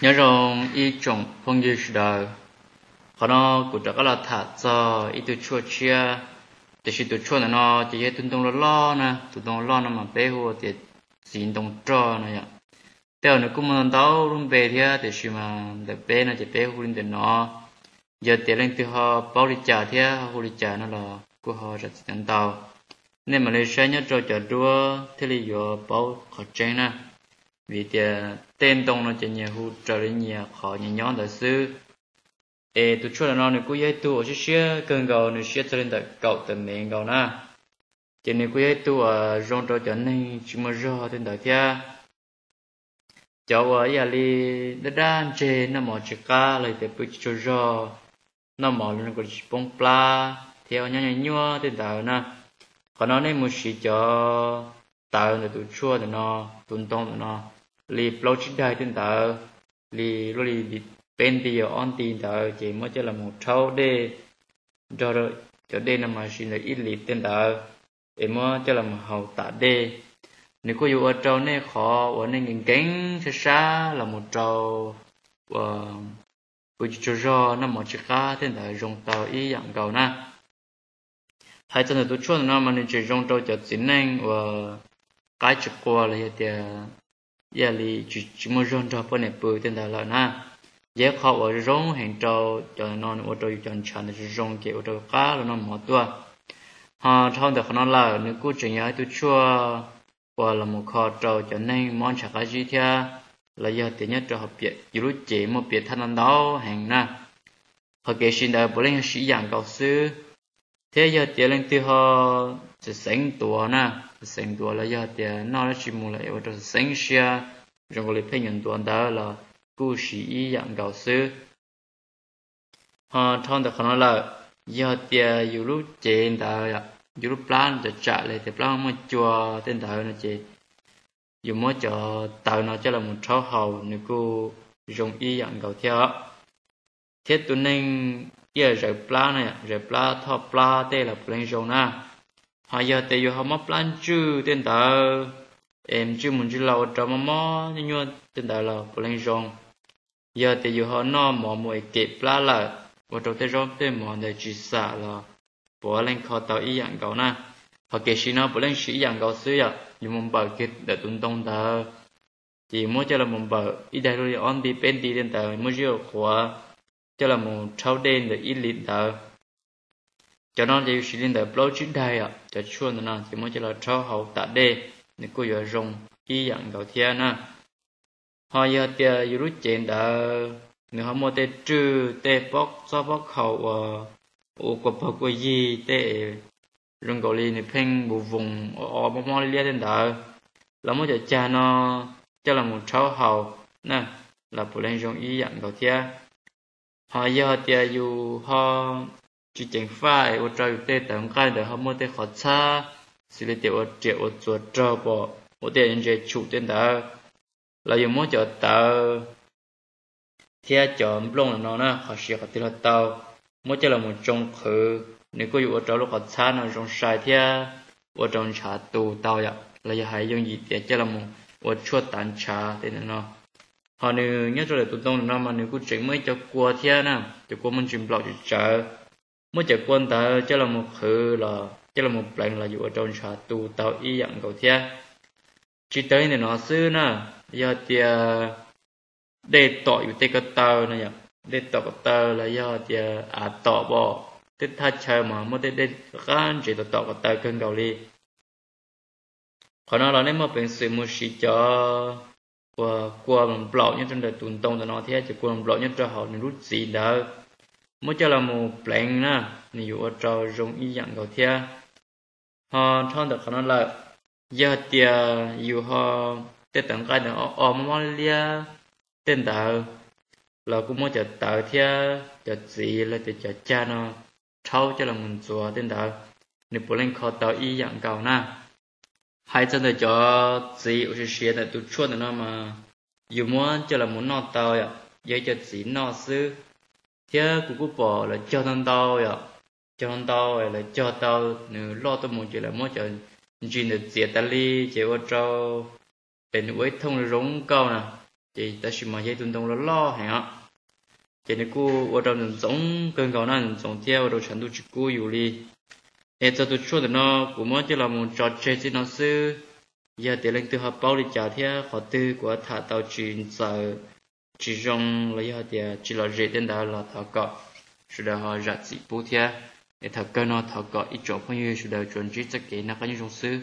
nhớ rằng ý chồng phong như đời họ nó cũng đã là thả cho ý tôi chua chia thì sự tôi chua nó chỉ cái tuân tông lo nè tuân tông lo nó mà bé hồ thì xin tông cho nè vậy tao nó cũng muốn đau luôn về thì thì sự mà để bé nó chỉ bé hồ lên để nó giờ tiền lên từ họ bảo lịch trả thì hồ lịch trả nó là của họ rất tiền tàu nên mà lấy xe nhớ cho chờ đua thì lý do bảo khó tránh nè vì thế tên tông nó chỉ nhà hụ trở lên nhà khó nhà nhóm đại sư ê tụi chúa là nó nữa cứ dễ tu ở chỗ xia cần cầu nữa xia trở lên tại cậu tầm miệng cầu na cho nên cứ dễ tu ở rong trâu trở nên chỉ mới rò trên đại kia cháu ở nhà li đã đan chê nó mò chê ca lại tới bút chỗ rò nó mò lên cái bông pla theo nhau nhau nhau tên tại na còn nó nên một xí cho tạo nên tụi chúa là nó tôn tông là nó li flow chít đời trên tờ li lo li bị tên thì on tin tờ chỉ mới chỉ là một trâu đê cho rồi cho đê nằm mà xin là ít li tên tờ em mới chỉ là một hậu tạ đê nếu có dù ở trâu này khó ở nên những cánh xa xa là một trâu và ờ, của chú cho nó một chiếc cá tên tờ dùng tàu ý dạng cầu na hai chân là tôi chốt nó mà nên chỉ dùng trâu cho chính anh và ờ, cái chụp qua là hiện tại giờ lì chỉ chỉ muốn rong cho bọn này bự tên đầu là na giờ họ ở rong hàng trâu cho non ở trâu chọn chọn để rong kiểu trâu cá là nó mỏ tua họ trong đó nó là nếu cứ chuyện ấy tôi chua qua là một kho trâu cho nên món chả cái gì thia là giờ tiền nhất cho họ biết dù lúc chỉ một biết thanh đó hàng na họ kể xin đời bố lên sĩ dạng cầu sư thế giờ tiền lên từ họ sẽ sinh tuổi nè sinh tuổi là giờ tiền nó là chỉ muốn là yêu cho sinh xia rồi có lấy phải nhận tuổi đó là cú sĩ y dạng giáo sư họ thon được nó là giờ tiền dù lúc trên đó là dù lúc trả lại thì plan mới chùa tên đó nó chỉ dù mới cho tạo nó cho là một cháu hầu nếu cô dùng y dạng giáo theo thế tu nên giờ rửa pla này rửa pla thọ pla tê là plan rồng na hay giờ tê vô họ mất plan chư tên tờ em chư muốn chư e lâu trò mà mò như nhuận tên tờ là plan rồng giờ tê vô họ nó mò mồi kịp pla là bộ trâu tê rong tê mò để chư xả là bỏ lên kho tàu y dạng cậu na hoặc kể xin nó bỏ lên sĩ dạng cậu xứ ạ như mong bảo kết để tuân tông tờ chỉ muốn cho là mong bảo y đại rồi on đi bên đi tên tờ muốn chịu khóa cho là một trao đen để ít lít đỡ cho nó chỉ sử dụng để blog trước đây ạ cho chuông nó chỉ mới cho là trao hậu tạ đê nên cô giờ dùng y dạng gạo thiên nè họ giờ tia dù rút chuyện đã nếu họ mua tê trừ tê bóc do bóc hậu ô của bọc của gì tê rừng gạo lì này phanh bù vùng ở bóc mò lia đến đỡ là mới cho cha nó cho là một trao hậu nè là bù lên dùng y dạng gạo thiên họ giờ thì dù họ chỉ chẳng phải ở trong tế tầm cái để họ mua tế khó xa xử lý tiểu ở triệu ở chuột trơ bỏ ở tế những cái chủ tên đó là dù muốn cho tàu, thì cho lông là nó nó họ sẽ có tiền là tàu mỗi chỉ là một trong khử nếu có dù ở trong lúc họ xa nó trong sai thì ở trong trả tù tàu vậy là giờ hãy dùng gì thì chỉ là một ở chua tàn trả thế nên nó họ nữ nhớ rồi tụi tôi Nam mà nếu cũng chuyển mới cho qua thế nè cho qua mình chuyển blog cho chợ mới chợ quân ta cho là một thứ là cho là một lần là dù ở trong xã tụ tàu y dạng cầu thế chỉ tới này nó xứ nè giờ thì để tỏ อยู่ที่กระเตาเนี่ยได้ตอกเตอร์แล้วยอดจะอาต่อบอติดทัดเชอมาไม่ได้ได้การจีตตอกเตอร์กันเกาหลีขณะเราได้มาเป็นสื่อมุชิจอ của của mình bảo nhất trong đời tuần tông nó thế chỉ của mình bảo nhất cho họ nên rút gì đó mỗi cho là một plan na ví dụ cho dùng ý dạng cầu thế họ thon được nó là giờ thì à, dù họ tết tặng cái nào ở mong lia tên đạo là cũng muốn cho tạo thế cho gì là để cho cha nó thâu cho là mình chùa tên đạo nên bố lên khó tạo ý dạng cầu na 还真的叫自己有些时间都做的那么，有么就了么闹到呀，也叫自己闹事，这姑姑婆了叫上到呀，叫上到了叫到，你老多么就了么叫，你就那接得哩，结果招，เป็นไว้ท่องร้องเก่านะจะแต่ชิมาเยตุนตรงละล่อแห่งอ่ะจะนี่กูว่าเราหนึ่งสองเกินเก่านั่นสองเที่ยวเราฉันดูจิกูอยู่ลี cho tôi เอตัวตัวช่วยแต่นอกูมอจะเรามุนจอดเชสินอซื้อ giờ tiền lên từ hợp bao đi trả thế khó tư của thả tàu chuyển giờ chỉ trong lấy họ tiền chỉ là dễ đến đó là thảo cọ sự đó họ giặt dị bố thế để thảo cơ nó thảo cọ ít chỗ phong như sự đó chuẩn chỉ tất cả nó có những trong sư